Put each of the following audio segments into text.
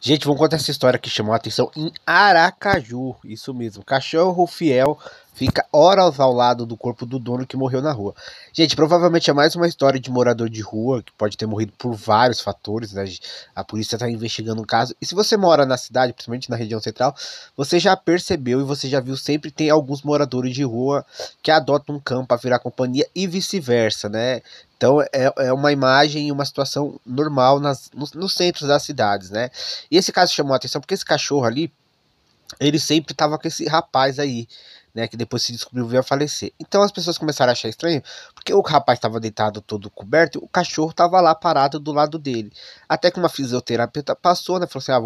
Gente, vamos contar essa história que chamou a atenção em Aracaju. Isso mesmo, cachorro fiel fica horas ao lado do corpo do dono que morreu na rua. Gente, provavelmente é mais uma história de morador de rua, que pode ter morrido por vários fatores, né? A polícia está investigando o caso. E se você mora na cidade, principalmente na região central, você já percebeu e você já viu sempre tem alguns moradores de rua que adotam um cão para virar companhia e vice-versa, né? Então é, é uma imagem e uma situação normal nas, nos, nos centros das cidades, né? E esse caso chamou a atenção porque esse cachorro ali, ele sempre estava com esse rapaz aí, né? Que depois se descobriu veio a falecer. Então as pessoas começaram a achar estranho, porque o rapaz estava deitado todo coberto, o cachorro estava lá parado do lado dele. Até que uma fisioterapeuta passou, né? Falou assim: ah,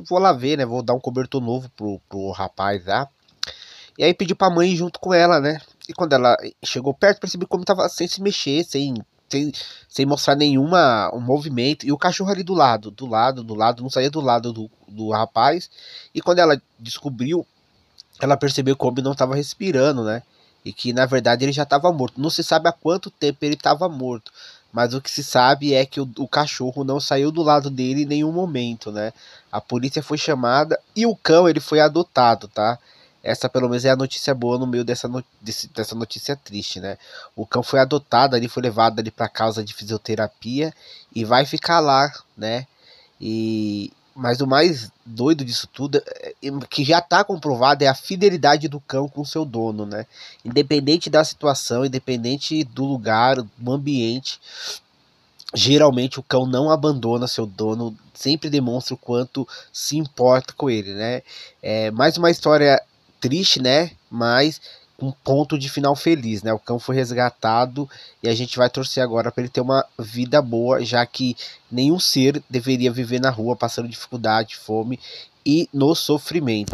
vou, vou lá ver, né? Vou dar um cobertor novo pro, pro rapaz lá. E aí pediu pra mãe ir junto com ela, né? E quando ela chegou perto, percebi como tava sem se mexer, sem sem, sem mostrar nenhuma um movimento. E o cachorro ali do lado, do lado, do lado, não saía do lado do, do rapaz. E quando ela descobriu, ela percebeu que o homem não estava respirando, né? E que na verdade ele já estava morto. Não se sabe há quanto tempo ele estava morto. Mas o que se sabe é que o, o, cachorro não saiu do lado dele em nenhum momento, né? A polícia foi chamada e o cão ele foi adotado, tá? Essa pelo menos é a notícia boa no meio dessa, no, desse, dessa notícia triste, né? O cão foi adotado, ali foi levado ali para casa de fisioterapia e vai ficar lá, né? E mas o mais doido disso tudo, é, é, que já está comprovado, é a fidelidade do cão com seu dono, né? Independente da situação, independente do lugar, do ambiente, geralmente o cão não abandona seu dono, sempre demonstra o quanto se importa com ele, né? É, mais uma história triste, né? Mas um ponto de final feliz, né? O cão foi resgatado e a gente vai torcer agora para ele ter uma vida boa, já que nenhum ser deveria viver na rua passando dificuldade, fome e no sofrimento.